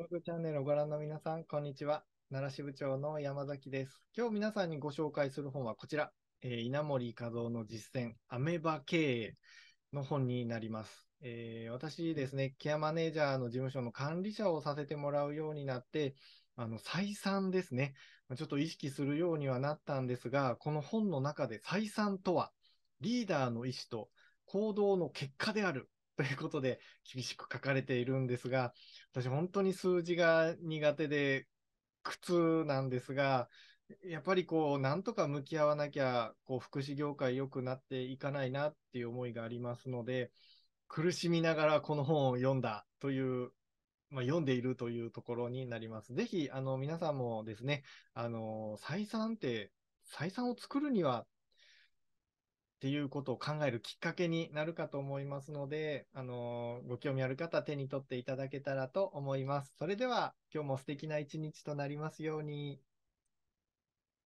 ブログチャンネルをご覧の皆さん、こんにちは。奈良支部長の山崎です。今日皆さんにご紹介する本はこちら、えー、稲森和夫の実践、アメバ経営の本になります。えー、私ですね、ケアマネージャーの事務所の管理者をさせてもらうようになって、あの再三ですね、ちょっと意識するようにはなったんですが、この本の中で再三とは、リーダーの意思と行動の結果であるということで厳しく書かれているんですが、私本当に数字が苦手で苦痛なんですが、やっぱりこう、なんとか向き合わなきゃ、こう、福祉業界良くなっていかないなっていう思いがありますので、苦しみながらこの本を読んだという、まあ、読んでいるというところになります。ぜひ、あの、皆さんもですね、あの、採算って、採算を作るにはっていうことを考えるきっかけになるかと思いますので、あのー、ご興味ある方、手に取っていただけたらと思います。それでは、今日も素敵な一日となりますように。